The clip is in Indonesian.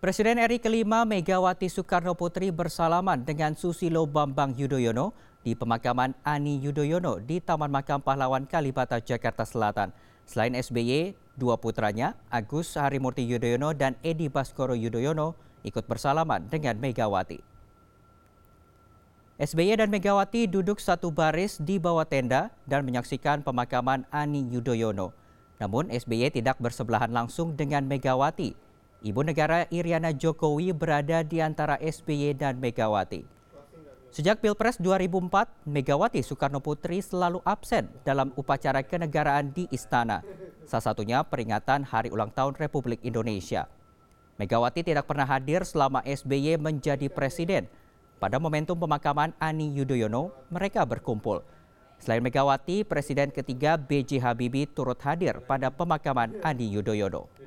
Presiden RI kelima Megawati Soekarno Putri bersalaman dengan Susilo Bambang Yudhoyono di pemakaman Ani Yudhoyono di Taman Makam Pahlawan Kalibata, Jakarta Selatan. Selain SBY, dua putranya, Agus Harimurti Yudhoyono dan Edi Baskoro Yudhoyono, ikut bersalaman dengan Megawati. SBY dan Megawati duduk satu baris di bawah tenda dan menyaksikan pemakaman Ani Yudhoyono. Namun SBY tidak bersebelahan langsung dengan Megawati Ibu negara Iriana Jokowi berada di antara SBY dan Megawati. Sejak Pilpres 2004, Megawati Soekarno Putri selalu absen dalam upacara kenegaraan di istana. Salah satunya peringatan Hari Ulang Tahun Republik Indonesia. Megawati tidak pernah hadir selama SBY menjadi presiden. Pada momentum pemakaman Ani Yudhoyono, mereka berkumpul. Selain Megawati, Presiden ketiga B.J. Habibie turut hadir pada pemakaman Ani Yudhoyono.